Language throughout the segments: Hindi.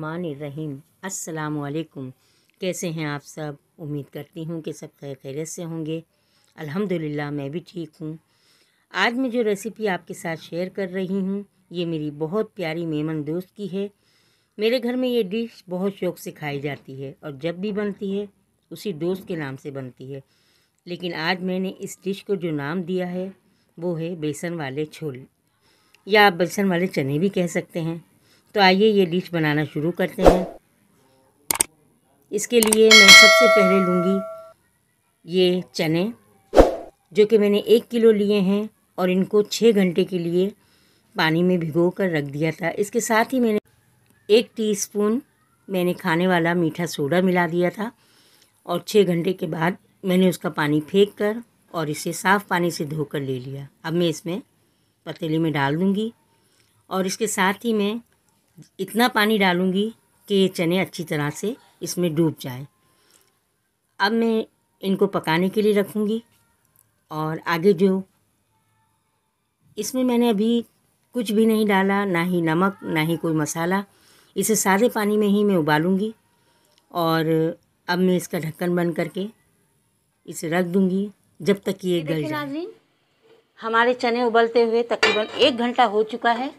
रहीम अस्सलाम वालेकुम कैसे हैं आप सब उम्मीद करती हूँ कि सब खैर खैरत से होंगे अल्हम्दुलिल्लाह मैं भी ठीक हूँ आज मैं जो रेसिपी आपके साथ शेयर कर रही हूँ ये मेरी बहुत प्यारी मेमन दोस्त की है मेरे घर में ये डिश बहुत शौक़ से खाई जाती है और जब भी बनती है उसी दोस्त के नाम से बनती है लेकिन आज मैंने इस डिश को जो नाम दिया है वो है बेसन वाले छोले या आप बेसन वाले चने भी कह सकते हैं तो आइए ये डिश बनाना शुरू करते हैं इसके लिए मैं सबसे पहले लूँगी ये चने जो कि मैंने एक किलो लिए हैं और इनको छः घंटे के लिए पानी में भिगो कर रख दिया था इसके साथ ही मैंने एक टीस्पून मैंने खाने वाला मीठा सोडा मिला दिया था और छः घंटे के बाद मैंने उसका पानी फेंक कर और इसे साफ़ पानी से धोकर ले लिया अब मैं इसमें पतीली में डाल दूँगी और इसके साथ ही मैं इतना पानी डालूँगी कि ये चने अच्छी तरह से इसमें डूब जाए अब मैं इनको पकाने के लिए रखूँगी और आगे जो इसमें मैंने अभी कुछ भी नहीं डाला ना ही नमक ना ही कोई मसाला इसे सादे पानी में ही मैं उबालूँगी और अब मैं इसका ढक्कन बंद करके इसे रख दूँगी जब तक ये गल जाए हमारे चने उबलते हुए तकरीबन एक घंटा हो चुका है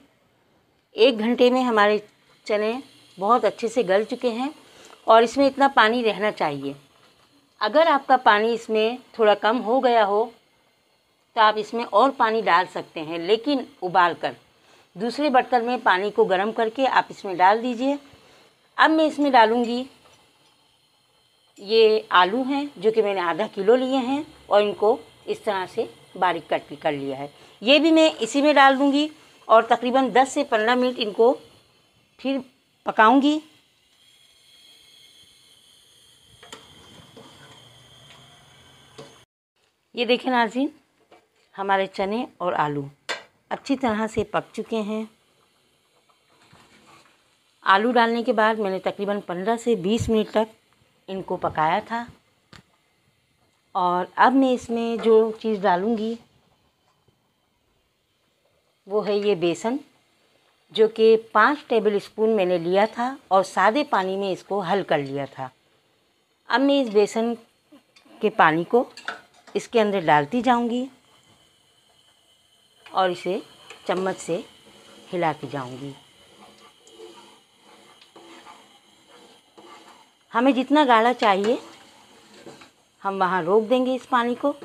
एक घंटे में हमारे चने बहुत अच्छे से गल चुके हैं और इसमें इतना पानी रहना चाहिए अगर आपका पानी इसमें थोड़ा कम हो गया हो तो आप इसमें और पानी डाल सकते हैं लेकिन उबाल कर दूसरे बर्तन में पानी को गर्म करके आप इसमें डाल दीजिए अब मैं इसमें डालूँगी ये आलू हैं जो कि मैंने आधा किलो लिए हैं और इनको इस तरह से बारीक कट कर लिया है ये भी मैं इसी में डाल दूँगी और तकरीबन 10 से 15 मिनट इनको फिर पकाऊंगी ये देखें नाजिन हमारे चने और आलू अच्छी तरह से पक चुके हैं आलू डालने के बाद मैंने तकरीबन 15 से 20 मिनट तक इनको पकाया था और अब मैं इसमें जो चीज़ डालूँगी वो है ये बेसन जो कि पाँच टेबल स्पून मैंने लिया था और सादे पानी में इसको हल कर लिया था अब मैं इस बेसन के पानी को इसके अंदर डालती जाऊंगी और इसे चम्मच से हिलाती जाऊंगी हमें जितना गाढ़ा चाहिए हम वहाँ रोक देंगे इस पानी को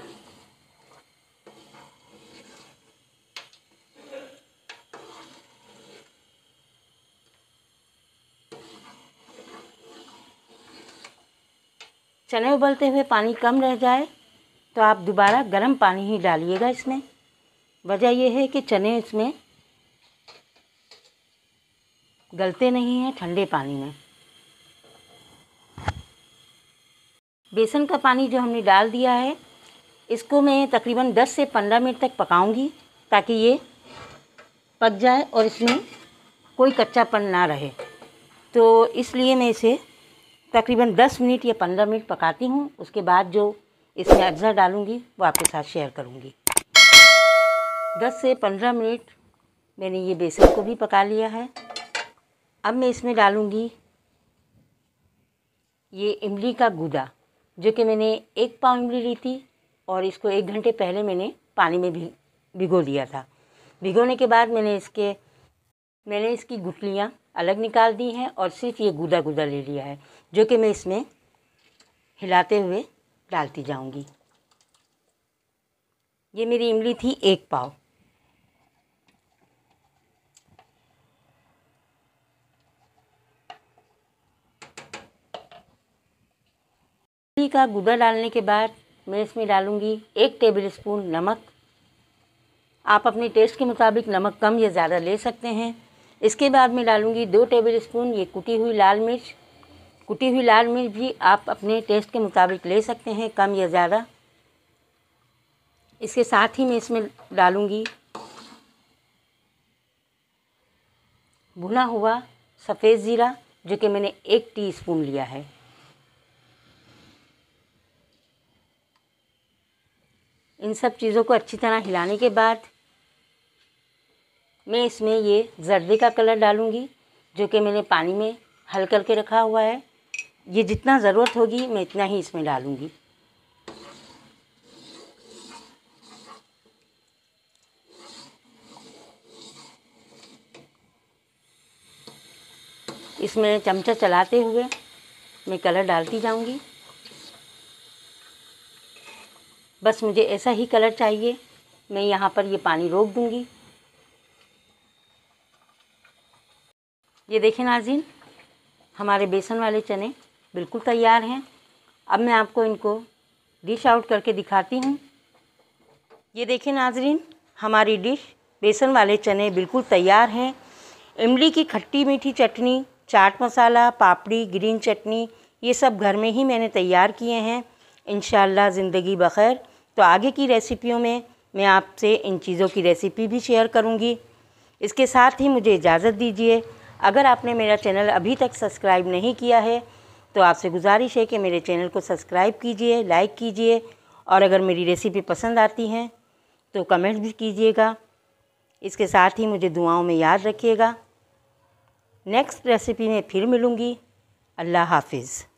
चने उबलते हुए पानी कम रह जाए तो आप दोबारा गर्म पानी ही डालिएगा इसमें वजह यह है कि चने इसमें गलते नहीं हैं ठंडे पानी में बेसन का पानी जो हमने डाल दिया है इसको मैं तकरीबन 10 से 15 मिनट तक पकाऊंगी ताकि ये पक जाए और इसमें कोई कच्चापन ना रहे तो इसलिए मैं इसे तकरीबन 10 मिनट या 15 मिनट पकाती हूँ उसके बाद जो इसमें अज्जा डालूँगी वो आपके साथ शेयर करूँगी 10 से 15 मिनट मैंने ये बेसन को भी पका लिया है अब मैं इसमें डालूँगी ये इमली का गुदा जो कि मैंने एक पाव इमली ली थी और इसको एक घंटे पहले मैंने पानी में भी भिगो दिया था भिगोने के बाद मैंने इसके मैंने इसकी गुटलियाँ अलग निकाल दी हैं और सिर्फ ये गुदा गुदा ले लिया है जो कि मैं इसमें हिलाते हुए डालती जाऊंगी ये मेरी इमली थी एक पाव इमली का गुदा डालने के बाद मैं इसमें डालूंगी एक टेबल स्पून नमक आप अपने टेस्ट के मुताबिक नमक कम या ज़्यादा ले सकते हैं इसके बाद मैं डालूँगी दो टेबल स्पून ये कुटी हुई लाल मिर्च कुटी हुई लाल मिर्च भी आप अपने टेस्ट के मुताबिक ले सकते हैं कम या ज़्यादा इसके साथ ही मैं इसमें डालूँगी भुना हुआ सफ़ेद ज़ीरा जो कि मैंने एक टीस्पून लिया है इन सब चीज़ों को अच्छी तरह हिलाने के बाद मैं इसमें ये जर्दे का कलर डालूँगी जो कि मैंने पानी में हल करके रखा हुआ है ये जितना ज़रूरत होगी मैं इतना ही इसमें डालूँगी इसमें चमचा चलाते हुए मैं कलर डालती जाऊंगी बस मुझे ऐसा ही कलर चाहिए मैं यहाँ पर ये पानी रोक दूंगी ये देखें नाजिन हमारे बेसन वाले चने बिल्कुल तैयार हैं अब मैं आपको इनको डिश आउट करके दिखाती हूँ ये देखें नाजरीन हमारी डिश बेसन वाले चने बिल्कुल तैयार हैं इमली की खट्टी मीठी चटनी चाट मसाला पापड़ी ग्रीन चटनी ये सब घर में ही मैंने तैयार किए हैं इन ज़िंदगी बखैर तो आगे की रेसिपियों में मैं आपसे इन चीज़ों की रेसिपी भी शेयर करूँगी इसके साथ ही मुझे इजाज़त दीजिए अगर आपने मेरा चैनल अभी तक सब्सक्राइब नहीं किया है तो आपसे गुजारिश है कि मेरे चैनल को सब्सक्राइब कीजिए लाइक कीजिए और अगर मेरी रेसिपी पसंद आती हैं तो कमेंट भी कीजिएगा इसके साथ ही मुझे दुआओं में याद रखिएगा नेक्स्ट रेसिपी में फिर मिलूँगी अल्लाह हाफिज़